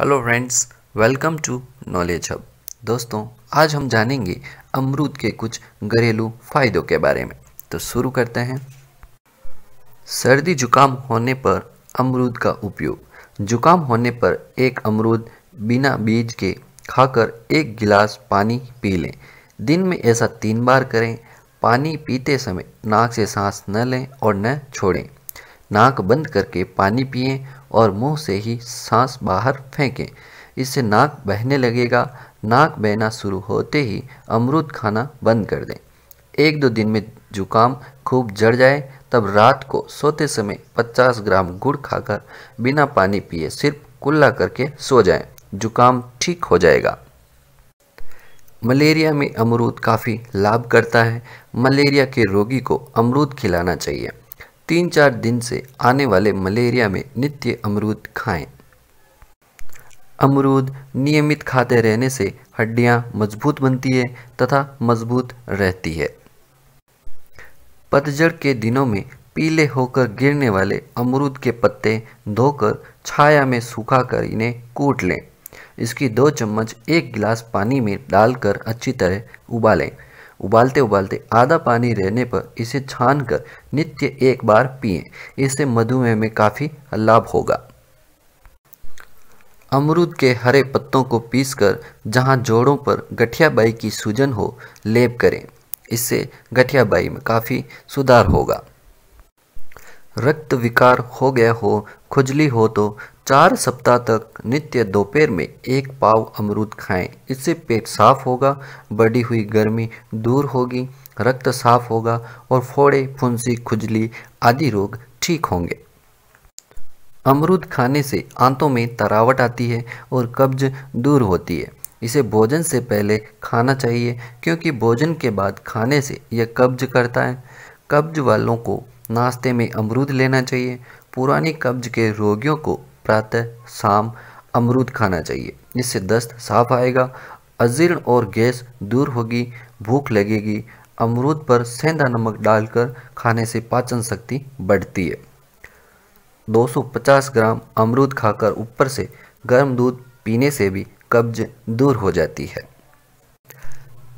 Hello friends welcome to knowledge hub दोस्तों आज हम जानेंगे अमरूद के कुछ घरेलू फ़ायदों के बारे में तो शुरू करते हैं सर्दी जुकाम होने पर अमरूद का उपयोग जुकाम होने पर एक अमरूद बिना बीज के खाकर एक गिलास पानी पी लें दिन में ऐसा तीन बार करें पानी पीते समय नाक से सांस न लें और न छोड़ें नाक बंद करके पानी पिएं और मुंह से ही सांस बाहर फेंकें इससे नाक बहने लगेगा नाक बहना शुरू होते ही अमरूद खाना बंद कर दें एक दो दिन में जुकाम खूब जड़ जाए तब रात को सोते समय 50 ग्राम गुड़ खाकर बिना पानी पिए सिर्फ कुल्ला करके सो जाएं जुकाम ठीक हो जाएगा मलेरिया में अमरूद काफ़ी लाभ करता है मलेरिया के रोगी को अमरूद खिलाना चाहिए तीन चार दिन से आने वाले मलेरिया में नित्य अमरूद खाएं। अमरूद नियमित खाते रहने से हड्डियां मजबूत बनती है तथा मजबूत रहती है पतझड़ के दिनों में पीले होकर गिरने वाले अमरूद के पत्ते धोकर छाया में सूखा कर इन्हें कूट लें इसकी दो चम्मच एक गिलास पानी में डालकर अच्छी तरह उबालें उबालते उबालते आधा पानी रहने पर इसे छान कर नित्य एक बार पिए इससे मधुमेह में काफ़ी लाभ होगा अमरूद के हरे पत्तों को पीसकर जहां जोड़ों पर गठियाबाई की सूजन हो लेप करें इससे गठियाबाई में काफ़ी सुधार होगा रक्त विकार हो गया हो खुजली हो तो चार सप्ताह तक नित्य दोपहर में एक पाव अमरूद खाएं इससे पेट साफ होगा बढ़ी हुई गर्मी दूर होगी रक्त साफ होगा और फोड़े फुंसी खुजली आदि रोग ठीक होंगे अमरूद खाने से आंतों में तरावट आती है और कब्ज दूर होती है इसे भोजन से पहले खाना चाहिए क्योंकि भोजन के बाद खाने से यह कब्ज करता है कब्ज वालों को नाश्ते में अमरूद लेना चाहिए पुरानी कब्ज के रोगियों को प्रातः शाम अमरूद खाना चाहिए इससे दस्त साफ आएगा अजीर्ण और गैस दूर होगी भूख लगेगी अमरूद पर सेंधा नमक डालकर खाने से पाचन शक्ति बढ़ती है 250 ग्राम अमरूद खाकर ऊपर से गर्म दूध पीने से भी कब्ज दूर हो जाती है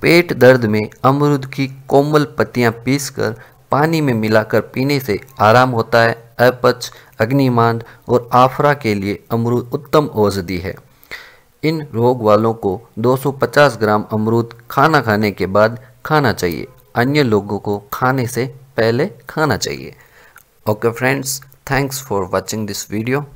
पेट दर्द में अमरूद की कोमल पत्तियां पीसकर पानी में मिलाकर पीने से आराम होता है अपच अग्निमांड और आफरा के लिए अमरूद उत्तम औषधि है इन रोग वालों को 250 ग्राम अमरूद खाना खाने के बाद खाना चाहिए अन्य लोगों को खाने से पहले खाना चाहिए okay friends thanks for watching this video